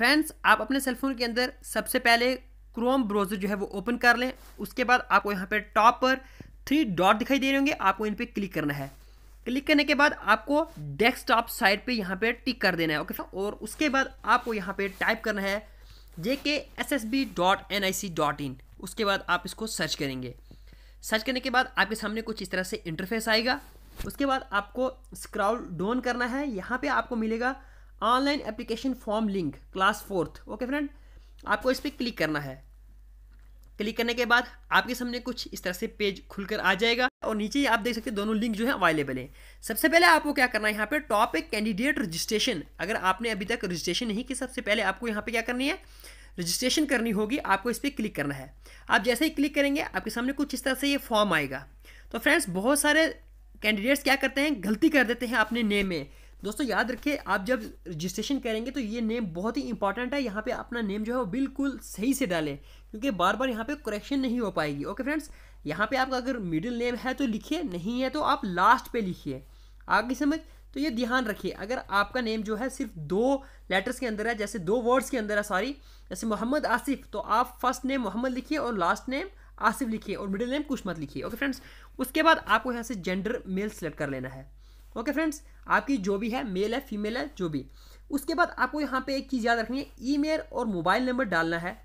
friends आप अपने cellphone के अंदर सबसे पहले क्रोम ब्राउज़र जो है वो ओपन कर लें उसके बाद आपको यहाँ पर टॉप पर थ्री डॉट दिखाई दे रहे होंगे आपको इन पर क्लिक करना है क्लिक करने के बाद आपको डेस्कटॉप साइड पे यहाँ पे टिक कर देना है ओके और उसके बाद आपको यहाँ पे टाइप करना है J K S S B dot N I C dot in उसके बाद आप इसको सर्च करेंगे सर्च करने के बाद आपके सामने कुछ इस तरह से इंटरफेस आएगा उसके बाद आपको स्क्रॉल डाउन करना है यहाँ पे आपको मिलेगा online application form link class fourth okay friend आपको इस पर क्लिक करना है क्लिक करने के बाद आपके सामने कुछ इस तरह से पेज खुलकर आ जाएगा और नीचे आप देख सकते हैं दोनों लिंक जो है अवेलेबल है सबसे पहले आपको क्या करना है यहाँ पे टॉप एक कैंडिडेट रजिस्ट्रेशन अगर आपने अभी तक रजिस्ट्रेशन नहीं की सबसे पहले आपको यहाँ पे क्या करनी है रजिस्ट्रेशन करनी होगी आपको इस पर क्लिक करना है आप जैसे ही क्लिक करेंगे आपके सामने कुछ इस तरह से ये फॉर्म आएगा तो फ्रेंड्स बहुत सारे कैंडिडेट्स क्या करते हैं गलती कर देते हैं अपने नेम में दोस्तों याद रखिए आप जब रजिस्ट्रेशन करेंगे तो ये नेम बहुत ही इंपॉर्टेंट है यहाँ पे अपना नेम जो है वो बिल्कुल सही से डालें क्योंकि बार बार यहाँ पे करेक्शन नहीं हो पाएगी ओके फ्रेंड्स यहाँ पे आपका अगर मिडिल नेम है तो लिखिए नहीं है तो आप लास्ट पे लिखिए आगे समझ तो ये ध्यान रखिए अगर आपका नेम जो है सिर्फ दो लेटर्स के अंदर है जैसे दो वर्ड्स के अंदर है सॉरी जैसे मोहम्मद आसिफ तो आप फर्स्ट नेम मोहम्मद लिखिए और लास्ट नेम आसिफ लिखिए और मिडिल नेम कुछ मत लिखिए ओके फ्रेंड्स उसके बाद आपको यहाँ से जेंडर मेल सेलेक्ट कर लेना है ओके फ्रेंड्स आपकी जो भी है मेल है फीमेल है जो भी उसके बाद आपको यहाँ पे एक चीज़ याद रखनी है ईमेल और मोबाइल नंबर डालना है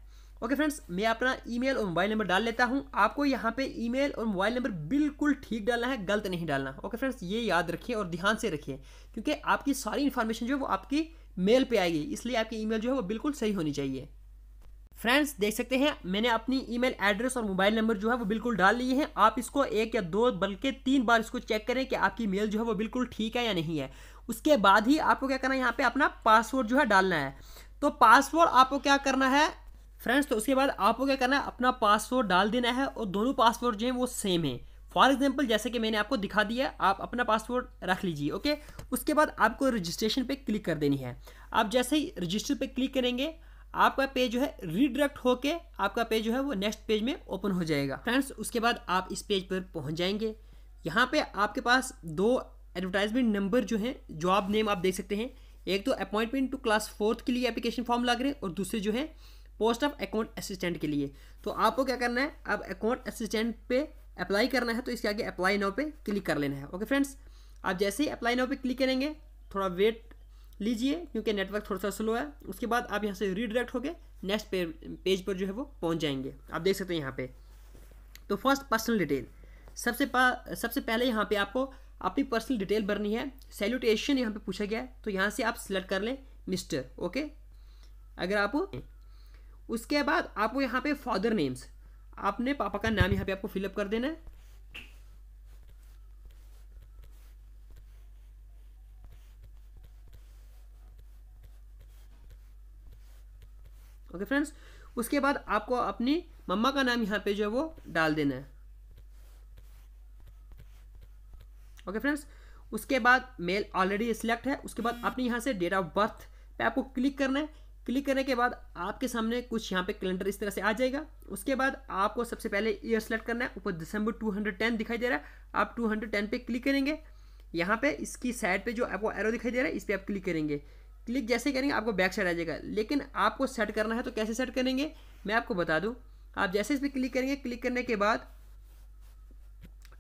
ओके फ्रेंड्स मैं अपना ईमेल और मोबाइल नंबर डाल लेता हूँ आपको यहाँ पे ईमेल और मोबाइल नंबर बिल्कुल ठीक डालना है गलत नहीं डालना ओके फ्रेंड्स ये याद रखिए और ध्यान से रखिए क्योंकि आपकी सारी इन्फॉर्मेशन जो है वो आपकी मेल पे आएगी इसलिए आपकी ईमेल जो है वो बिल्कुल सही होनी चाहिए फ्रेंड्स देख सकते हैं मैंने अपनी ईमेल एड्रेस और मोबाइल नंबर जो है वो बिल्कुल डाल लिए हैं आप इसको एक या दो बल्कि तीन बार इसको चेक करें कि आपकी मेल जो है वो बिल्कुल ठीक है या नहीं है उसके बाद ही आपको क्या करना है यहाँ पे अपना पासवर्ड जो है डालना है तो पासवर्ड आपको क्या करना है फ्रेंड्स तो उसके बाद आपको क्या करना है अपना पासवर्ड डाल देना है और दोनों पासवर्ड जो है वो सेम है फॉर एग्जाम्पल जैसे कि मैंने आपको दिखा दिया आप अपना पासवर्ड रख लीजिए ओके उसके बाद आपको रजिस्ट्रेशन पर क्लिक कर देनी है आप जैसे ही रजिस्टर पर क्लिक करेंगे आपका पेज जो है रिडायरेक्ट होके आपका पेज जो है वो नेक्स्ट पेज में ओपन हो जाएगा फ्रेंड्स उसके बाद आप इस पेज पर पहुंच जाएंगे यहाँ पे आपके पास दो एडवर्टाइजमेंट नंबर जो हैं जॉब नेम आप देख सकते हैं एक तो अपॉइंटमेंट टू क्लास फोर्थ के लिए एप्लीकेशन फॉर्म लग रहे हैं और दूसरे जो है पोस्ट ऑफ अकाउंट असिस्टेंट के लिए तो आपको क्या करना है अब अकाउंट असिस्टेंट पे अप्लाई करना है तो इसके आगे अप्लाई नाव पे क्लिक कर लेना है ओके फ्रेंड्स आप जैसे ही अप्लाई नाव पे क्लिक करेंगे थोड़ा वेट लीजिए क्योंकि नेटवर्क थोड़ा सा स्लो है उसके बाद आप यहाँ से रीडायरेक्ट होकर नेक्स्ट पेज पर जो है वो पहुँच जाएंगे आप देख सकते हैं यहाँ पर तो फर्स्ट पर्सनल डिटेल सबसे पा सबसे पहले यहाँ पे आपको अपनी पर्सनल डिटेल भरनी है सैल्यूटेशन यहाँ पे पूछा गया है तो यहाँ से आप सिलेक्ट कर लें मिस्टर ओके अगर आप उसके बाद आपको यहाँ पे फादर नेम्स आपने पापा का नाम यहाँ पे आपको फिलअप कर देना है ओके फ्रेंड्स उसके बाद आपको अपनी मम्मा का नाम यहाँ पे जो है वो डाल देना है ओके फ्रेंड्स उसके बाद मेल ऑलरेडी सिलेक्ट है उसके बाद आपने यहाँ से डेट ऑफ बर्थ पे आपको क्लिक करना है क्लिक करने के बाद आपके सामने कुछ यहाँ पे कैलेंडर इस तरह से आ जाएगा उसके बाद आपको सबसे पहले ईयर सेलेक्ट करना है ऊपर दिसंबर 210 दिखाई दे रहा है आप 210 पे क्लिक करेंगे यहाँ पे इसकी साइड पे जो आपको एरो दिखाई दे रहा है इस पर आप क्लिक करेंगे क्लिक जैसे करेंगे आपको बैक साइड आ जाएगा लेकिन आपको सेट करना है तो कैसे सेट करेंगे मैं आपको बता दूँ आप जैसे इस पर क्लिक करेंगे क्लिक करने के बाद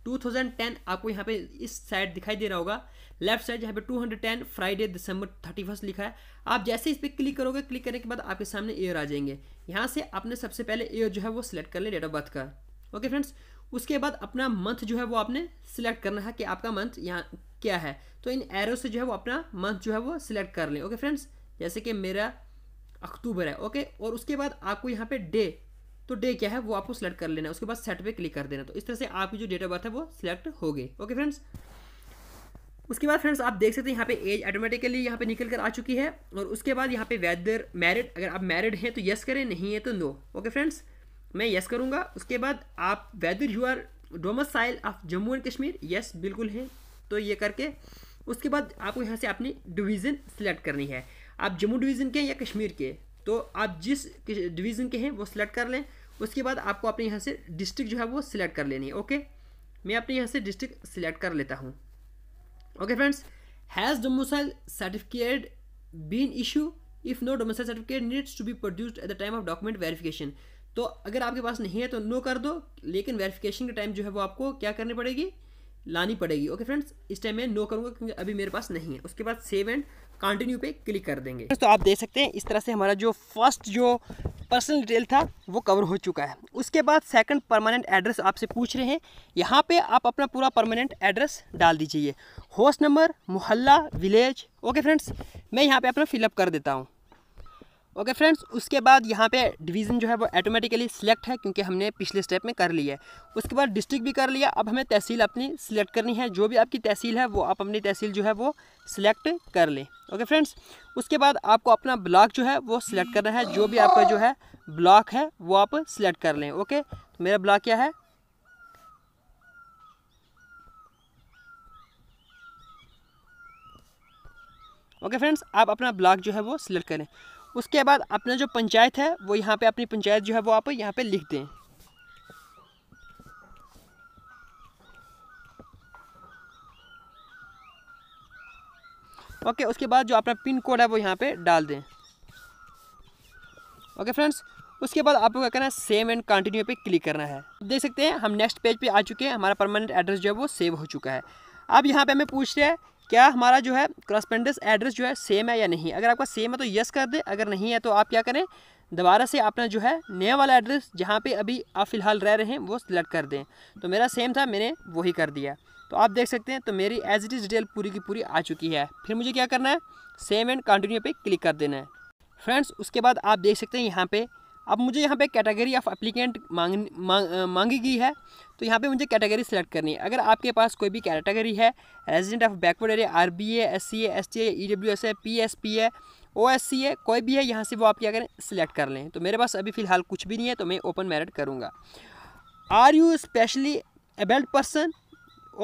2010 आपको यहाँ पे इस साइड दिखाई दे रहा होगा लेफ्ट साइड यहाँ पे 210 फ्राइडे दिसंबर थर्टी फर्स्ट लिखा है आप जैसे इस पर क्लिक करोगे क्लिक करने के बाद आपके सामने एयर आ जाएंगे यहाँ से आपने सबसे पहले एयर जो है वो सिलेक्ट कर लें डेट ऑफ बर्थ का ओके फ्रेंड्स उसके बाद अपना मंथ जो है वो आपने सिलेक्ट करना है कि आपका मंथ यहाँ क्या है तो इन एरो से जो है वो अपना मंथ जो है वो सिलेक्ट कर लें ओके फ्रेंड्स जैसे कि मेरा अक्टूबर है ओके और उसके बाद आपको यहाँ पे डे तो डे क्या है वो आपको सिलेक्ट कर लेना है उसके बाद सेट पे क्लिक कर देना तो इस तरह से आपकी जो डेट ऑफ बर्थ है वो सिलेक्ट हो गई ओके फ्रेंड्स उसके बाद फ्रेंड्स आप देख सकते हैं यहाँ पे एज ऑटोमेटिकली यहाँ पे निकल कर आ चुकी है और उसके बाद यहाँ पे वेदर मैरिड अगर आप मैरिड हैं तो येस करें नहीं है तो नो ओके फ्रेंड्स मैं येस करूँगा उसके बाद आप whether you are domicile of Jammu and Kashmir yes बिल्कुल है तो ये करके उसके बाद आपको यहाँ से अपनी डिवीज़न सेलेक्ट करनी है आप जम्मू डिवीज़न के या कश्मीर के तो आप जिस डिवीज़न के हैं वो सिलेक्ट कर लें उसके बाद आपको अपने यहाँ से डिस्ट्रिक्ट जो है वो सिलेक्ट कर लेनी है ओके मैं अपने यहाँ से डिस्ट्रिक्ट सिलेक्ट कर लेता हूँ okay friends has domicile certificate been issue if no domicile certificate needs to be produced at the time of document verification तो अगर आपके पास नहीं है तो नो कर दो लेकिन वेरिफिकेशन के टाइम जो है वो आपको क्या करनी पड़ेगी लानी पड़ेगी ओके फ्रेंड्स इस टाइम मैं नो करूँगा क्योंकि अभी मेरे पास नहीं है उसके बाद सेव एंड कंटिन्यू पे क्लिक कर देंगे तो आप देख सकते हैं इस तरह से हमारा जो फर्स्ट जो पर्सनल डिटेल था वो कवर हो चुका है उसके बाद सेकंड परमानेंट एड्रेस आपसे पूछ रहे हैं यहाँ पे आप अपना पूरा परमानेंट एड्रेस डाल दीजिए होस्ट नंबर मोहल्ला विलेज ओके फ्रेंड्स मैं यहाँ पे अपना फिलअप कर देता हूँ ओके फ्रेंड्स उसके बाद यहाँ पे डिवीज़न जो है वो ऑटोमेटिकली सिलेक्ट है क्योंकि हमने पिछले स्टेप में कर लिया है उसके बाद डिस्ट्रिक्ट भी कर लिया अब हमें तहसील अपनी सिलेक्ट करनी है जो भी आपकी तहसील है वो आप अपनी तहसील जो है वो सिलेक्ट कर लें ओके फ्रेंड्स उसके बाद आपको अपना ब्लॉक जो है वो सिलेक्ट करना है जो भी आपका जो है ब्लॉक है वो आप सिलेक्ट कर लें ओके तो मेरा ब्लॉक क्या है ओके फ्रेंड्स आप अपना ब्लॉक जो है वो सिलेक्ट करें उसके बाद अपना जो पंचायत है वो यहाँ पे अपनी पंचायत जो है वो आप यहाँ पे लिख दें ओके उसके बाद जो अपना पिन कोड है वो यहाँ पे डाल दें ओके फ्रेंड्स उसके बाद आपको क्या करना है सेव एंड कंटिन्यू पे क्लिक करना है देख सकते हैं हम नेक्स्ट पेज पे आ चुके हैं हमारा परमानेंट एड्रेस जो है वो सेव हो चुका है अब यहाँ पे हमें पूछ रहे हैं क्या हमारा जो है क्रॉसपेंडेंस एड्रेस जो है सेम है या नहीं अगर आपका सेम है तो यस कर दें अगर नहीं है तो आप क्या करें दोबारा से अपना जो है नया वाला एड्रेस जहाँ पे अभी आप फ़िलहाल रह रहे हैं वो सिलेक्ट कर दें तो मेरा सेम था मैंने वही कर दिया तो आप देख सकते हैं तो मेरी एज इट इज़ डिटेल पूरी की पूरी आ चुकी है फिर मुझे क्या करना है सेम एंड कंटिन्यू पे क्लिक कर देना है फ्रेंड्स उसके बाद आप देख सकते हैं यहाँ पे अब मुझे यहाँ पे कैटेगरी ऑफ अप्लीकेंट मांग मांग मांगी गई है तो यहाँ पे मुझे कैटेगरी सेलेक्ट करनी है अगर आपके पास कोई भी कैटेगरी है resident of backward area R B S C S T E W S A P S P A O S C A कोई भी है यहाँ से वो आप क्या करें सिलेक्ट कर लें तो मेरे पास अभी फ़िलहाल कुछ भी नहीं है तो मैं ओपन मेरिट करूँगा are you specially abled person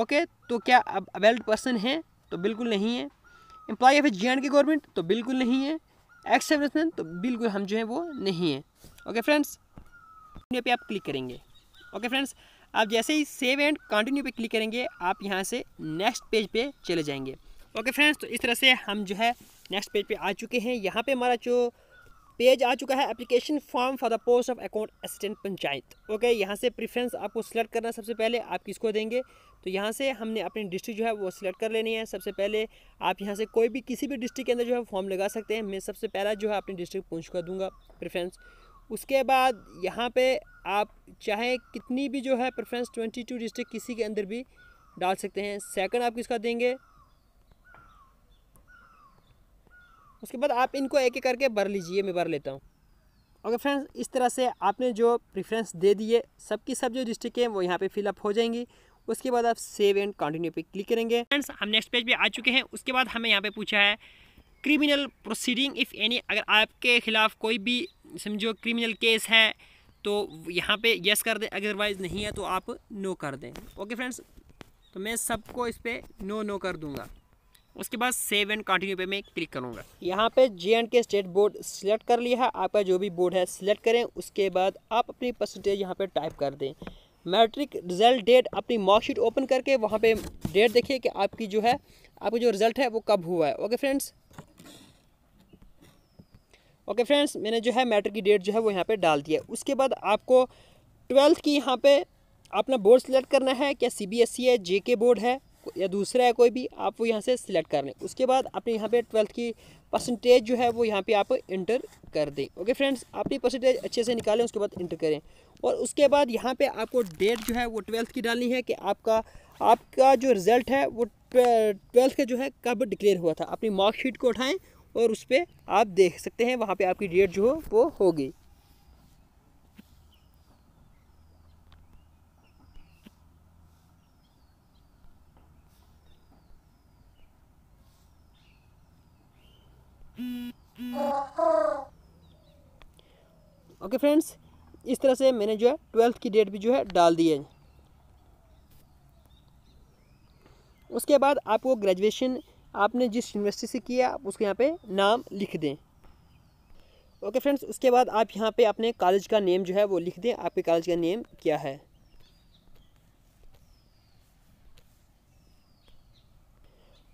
okay तो क्या अब अबेल्ट पर्सन हैं तो बिल्कुल नहीं है employ of J and K government तो बिल्कुल नहीं है एक्स तो बिल्कुल हम जो है वो नहीं है ओके फ्रेंड्स कंटिन्यू पे आप क्लिक करेंगे ओके फ्रेंड्स आप जैसे ही सेव एंड कंटिन्यू पे क्लिक करेंगे आप यहाँ से नेक्स्ट पेज पे चले जाएंगे ओके फ्रेंड्स तो इस तरह से हम जो है नेक्स्ट पेज पे आ चुके हैं यहाँ पे हमारा जो पेज आ चुका है application form for the post of account assistant panchayat okay यहाँ से प्रिफ्रेंस आपको सिलेक्ट करना सबसे पहले आप किसको देंगे तो यहाँ से हमने अपनी डिस्ट्रिक्ट जो है वो सिलेक्ट कर लेनी है सबसे पहले आप यहाँ से कोई भी किसी भी डिस्ट्रिक्ट के अंदर जो है फॉर्म लगा सकते हैं मैं सबसे पहला जो है अपनी डिस्ट्रिक्ट पूछ कर दूंगा प्रिफ्रेंस उसके बाद यहाँ पे आप चाहे कितनी भी जो है प्रेफरेंस 22 डिस्ट्रिक्ट किसी के अंदर भी डाल सकते हैं सेकंड आप किसका देंगे उसके बाद आप इनको एक एक करके भर लीजिए मैं भर लेता हूँ ओके फ्रेंड्स इस तरह से आपने जो प्रेफरेंस दे दिए सबकी सब जो डिस्ट्रिक्ट हैं वो यहाँ पे फिलअप हो जाएंगी उसके बाद आप सेव एंड कंटिन्यू पे क्लिक करेंगे फ्रेंड्स हम नेक्स्ट पेज पे आ चुके हैं उसके बाद हमें यहाँ पे पूछा है क्रिमिनल प्रोसीडिंग इफ़ एनी अगर आपके ख़िलाफ़ कोई भी समझो क्रिमिनल केस है तो यहाँ पे यस कर दें अदरवाइज़ नहीं है तो आप नो कर दें ओके फ्रेंड्स तो मैं सबको इस पर नो नो कर दूँगा उसके बाद सेव एंड कंटिन्यू पे मैं क्लिक करूँगा यहाँ पे J and K state board select कर लिया है आपका जो भी बोर्ड है सिलेक्ट करें उसके बाद आप अपनी परसेंटेज यहाँ पे टाइप कर दें मैट्रिक रिजल्ट डेट अपनी मार्कशीट ओपन करके वहाँ पे डेट देखिए कि आपकी जो है आपका जो रिज़ल्ट है वो कब हुआ है ओके फ्रेंड्स ओके फ्रेंड्स मैंने जो है मैटर की डेट जो है वो यहाँ पे डाल दी है उसके बाद आपको ट्वेल्थ की यहाँ पे अपना बोर्ड सिलेक्ट करना है क्या सी बी एस सी है जे के बोर्ड है या दूसरा है कोई भी आप वो यहाँ से सिलेक्ट कर लें उसके बाद अपने यहाँ पे ट्वेल्थ की परसेंटेज जो है वो यहाँ पे आप इंटर कर दें ओके फ्रेंड्स अपनी परसेंटेज अच्छे से निकालें उसके बाद इंटर करें और उसके बाद यहाँ पे आपको डेट जो है वो ट्वेल्थ की डालनी है कि आपका आपका जो रिज़ल्ट है वो ट्वेल्थ का जो है कब डिक्लेयर हुआ था अपनी मार्कशीट को उठाएँ और उस पर आप देख सकते हैं वहाँ पे आपकी डेट जो हो वो होगी ओके फ्रेंड्स इस तरह से मैंने जो है ट्वेल्थ की डेट भी जो है डाल दी है उसके बाद आपको ग्रेजुएशन आपने जिस यूनिवर्सिटी से किया आप उसको यहाँ पे नाम लिख दें ओके फ्रेंड्स उसके बाद आप यहाँ पे अपने कॉलेज का नेम जो है वो लिख दें आपके कॉलेज का नेम क्या है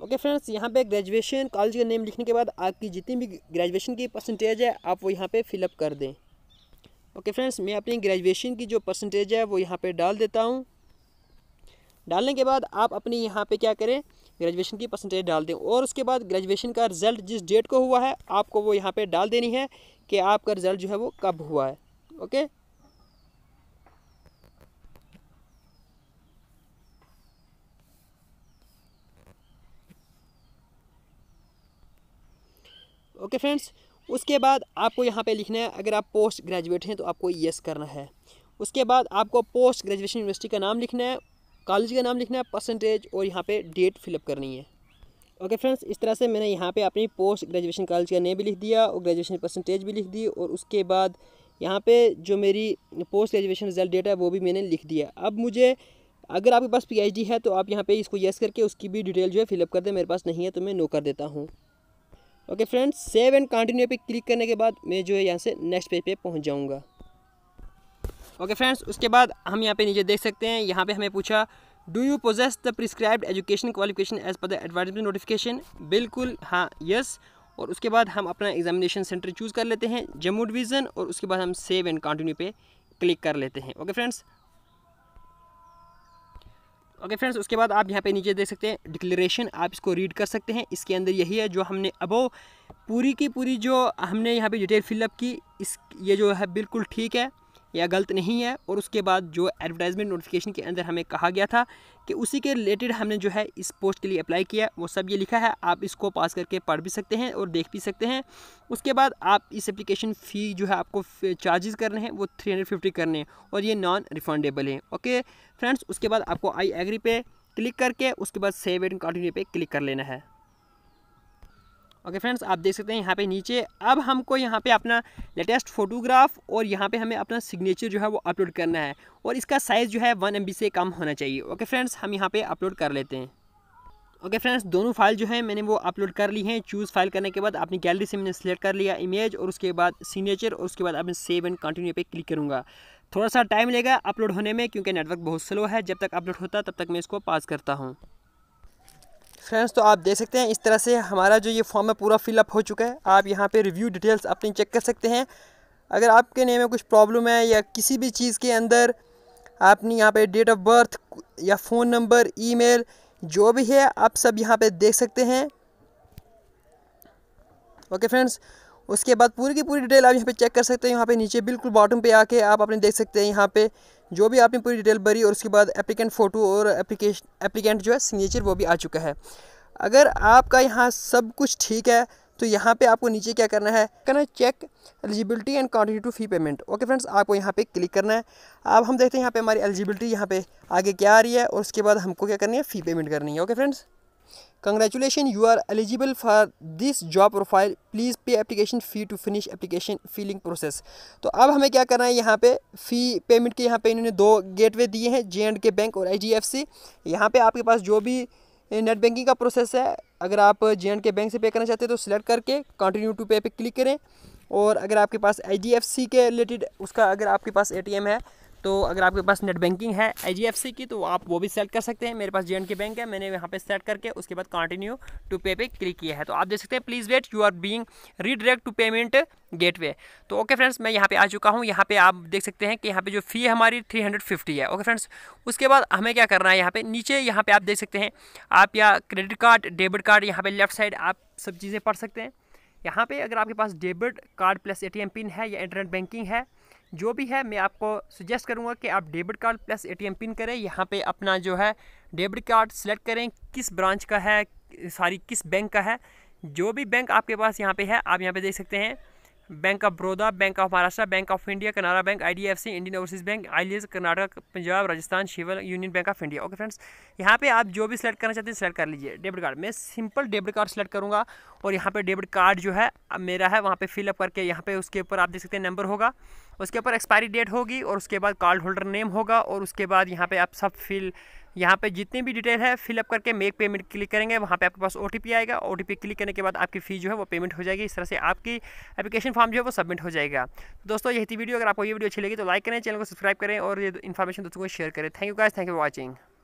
ओके फ्रेंड्स यहाँ पे ग्रेजुएशन कॉलेज का नेम लिखने के बाद आपकी जितनी भी ग्रेजुएशन की परसेंटेज है आप वो यहाँ पे फिलअप कर दें ओके फ्रेंड्स मैं अपनी ग्रेजुएशन की जो परसेंटेज है वो यहाँ पे डाल देता हूँ डालने के बाद आप अपनी यहाँ पे क्या करें ग्रेजुएशन की परसेंटेज डाल दें और उसके बाद ग्रेजुएशन का रिजल्ट जिस डेट को हुआ है आपको वो यहाँ पे डाल देनी है कि आपका रिजल्ट जो है वो कब हुआ है ओके ओके फ्रेंड्स उसके बाद आपको यहाँ पे लिखना है अगर आप पोस्ट ग्रेजुएट हैं तो आपको यस करना है उसके बाद आपको पोस्ट ग्रेजुएशन यूनिवर्सिटी का नाम लिखना है कॉलेज का नाम लिखना है परसेंटेज और यहाँ पे डेट फिलअप करनी है ओके फ्रेंड्स इस तरह से मैंने यहाँ पे अपनी पोस्ट ग्रेजुएशन कॉलेज का नेम भी लिख दिया और ग्रेजुएशन परसेंटेज भी लिख दी और उसके बाद यहाँ पे जो मेरी पोस्ट ग्रेजुएशन रिजल्ट डेट है वो भी मैंने लिख दिया अब मुझे अगर आपके पास पी है तो आप यहाँ पर इसको येस करके उसकी भी डिटेल जो है फिलअप कर दें मेरे पास नहीं है तो मैं नो कर देता हूँ okay friends save and continue पे क्लिक करने के बाद मैं जो है यहाँ से नेक्स्ट पेज पर पहुँच जाऊँगा ओके फ्रेंड्स उसके बाद हम यहाँ पे नीचे देख सकते हैं यहाँ पे हमें पूछा do you possess the prescribed education qualification as per the advertisement notification बिल्कुल हाँ यस और उसके बाद हम अपना एग्जामिनेशन सेंटर चूज़ कर लेते हैं जम्मू डिवीज़न और उसके बाद हम सेव एंड कंटिन्यू पे क्लिक कर लेते हैं ओके फ्रेंड्स ओके फ्रेंड्स उसके बाद आप यहाँ पे नीचे देख सकते हैं डिक्लेरेशन आप इसको रीड कर सकते हैं इसके अंदर यही है जो हमने अबो पूरी की पूरी जो हमने यहाँ पे डिटेल फिलअप की इस ये जो है बिल्कुल ठीक है या गलत नहीं है और उसके बाद जो एडवर्टाइजमेंट नोटिफिकेशन के अंदर हमें कहा गया था कि उसी के रिलेटेड हमने जो है इस पोस्ट के लिए अप्लाई किया वो सब ये लिखा है आप इसको पास करके पढ़ भी सकते हैं और देख भी सकते हैं उसके बाद आप इस एप्लीकेशन फ़ी जो है आपको चार्जेस करने हैं वो थ्री हंड्रेड फिफ्टी करने हैं और ये नॉन रिफंडेबल है ओके फ्रेंड्स उसके बाद आपको आई एग्री पे क्लिक करके उसके बाद सेव एंड कंटिन्यू पे क्लिक कर लेना है ओके फ्रेंड्स आप देख सकते हैं यहाँ पे नीचे अब हमको यहाँ पे अपना लेटेस्ट फोटोग्राफ और यहाँ पे हमें अपना सिग्नेचर जो है वो अपलोड करना है और इसका साइज़ जो है वन एम से कम होना चाहिए ओके फ्रेंड्स हम यहाँ पर अपलोड कर लेते हैं ओके फ्रेंड्स दोनों फाइल जो है मैंने वो अपलोड कर ली हैं चूज़ फाइल करने के बाद अपनी गैलरी से मैंने सेलेक्ट कर लिया इमेज और उसके बाद सिग्नेचर और उसके बाद अब मैं सेव एंड कंटिन्यू पे क्लिक करूँगा थोड़ा सा टाइम लेगा अपलोड होने में क्योंकि नेटवर्क बहुत स्लो है जब तक अपलोड होता तब तक मैं इसको पास करता हूँ फ्रेंड्स तो आप देख सकते हैं इस तरह से हमारा जो ये फॉर्म है पूरा फिलअप हो चुका है आप यहाँ पे रिव्यू डिटेल्स अपनी चेक कर सकते हैं अगर आपके नेम में कुछ प्रॉब्लम है या किसी भी चीज़ के अंदर आपने यहाँ पे डेट ऑफ बर्थ या फ़ोन नंबर ईमेल जो भी है आप सब यहाँ पे देख सकते हैं ओके फ्रेंड्स उसके बाद पूरी की पूरी डिटेल आप यहाँ पे चेक कर सकते हैं यहाँ पे नीचे बिल्कुल बॉटम पे आके आप अपने देख सकते हैं यहाँ पे जो भी आपने पूरी डिटेल भरी और उसके बाद एप्लीकेंट फ़ोटो और एप्लीकेशन एप्लीकेंट जो है सिग्नेचर वो भी आ चुका है अगर आपका यहाँ सब कुछ ठीक है तो यहाँ पे आपको नीचे क्या करना है करना है check eligibility and quantity to fee payment okay friends आपको यहाँ पे क्लिक करना है अब हम देखते हैं यहाँ पे हमारी एलिजिबिलिटी यहाँ पे आगे क्या आ रही है और उसके बाद हमको क्या करनी है फ़ी पेमेंट करनी है okay friends congratulation you are eligible for this job profile please pay application fee to finish application filling process तो अब हमें क्या करना है यहाँ पे फ़ी पेमेंट के यहाँ पे इन्होंने दो गेटवे दिए हैं जे एंड के बैंक और एच डी एफ सी यहाँ पर आपके पास जो भी नेट बैंकिंग का प्रोसेस है अगर आप जे एंड के बैंक से पे करना चाहते हैं तो सिलेक्ट करके कंटिन्यू टू पे पे क्लिक करें और अगर आपके पास एच डी एफ सी के रिलेटेड उसका अगर आपके पास ए टी एम है तो अगर आपके पास नेट बैंकिंग है एच की तो आप वो भी सेलेक्ट कर सकते हैं मेरे पास जे के बैंक है मैंने यहाँ पे सेलेक्ट करके उसके बाद कंटिन्यू टू पे पे क्लिक किया है तो आप देख सकते हैं please wait you are being redirect to payment gateway तो ओके फ्रेंड्स मैं यहाँ पे आ चुका हूँ यहाँ पे आप देख सकते हैं कि यहाँ पे जो फी है हमारी थ्री है ओके फ्रेंड्स उसके बाद हमें क्या करना है यहाँ पर नीचे यहाँ पर आप देख सकते हैं आप या क्रेडिट कार्ड डेबिट कार्ड यहाँ पर लेफ्ट साइड आप सब चीज़ें पढ़ सकते हैं यहाँ पे अगर आपके पास debit card plus A pin है या इंटरनेट बैंकिंग है जो भी है मैं आपको सजेस्ट करूँगा कि आप debit card plus ATM pin करें यहाँ पे अपना जो है डेबिट कार्ड सेलेक्ट करें किस ब्रांच का है सारी किस बैंक का है जो भी बैंक आपके पास यहाँ पे है आप यहाँ पे देख सकते हैं bank of Baroda bank of Maharashtra bank of India Canara bank IDFC Indian overseas bank आईलीज कर्नाटक पंजाब राजस्थान शिवल union bank of India okay friends यहाँ पे आप जो भी सिलेक्ट करना चाहते हैं सिलेक्ट कर लीजिए डेबिट कार्ड मैं सिंपल डेबिट कार्ड सेलेक्ट करूँगा और यहाँ पर डेबिट कार्ड जो है मेरा है वहाँ पर फिलअप करके यहाँ पर उसके ऊपर आप देख सकते हैं नंबर होगा उसके ऊपर एक्सपायरी डेट होगी और उसके बाद कार्ड होल्डर नेम होगा और उसके बाद यहाँ पर आप सब फिल यहाँ पे जितनी भी डिटेल है फिलअप करके मेक पेमेंट क्लिक करेंगे वहाँ पे आपके पास ओ आएगा ओ क्लिक करने के बाद आपकी फ़ी जो है वो पेमेंट हो जाएगी इस तरह से आपकी एप्लीकेशन फॉर्म जो है वो सबमिट हो जाएगा तो दोस्तों यही थी वीडियो अगर आपको ये वीडियो अच्छी लगी तो लाइक करें चैनल को सब्सक्राइब करें और ये इन्फॉर्मेशन दोस्तों को शेयर करें thank you guys thank you for watching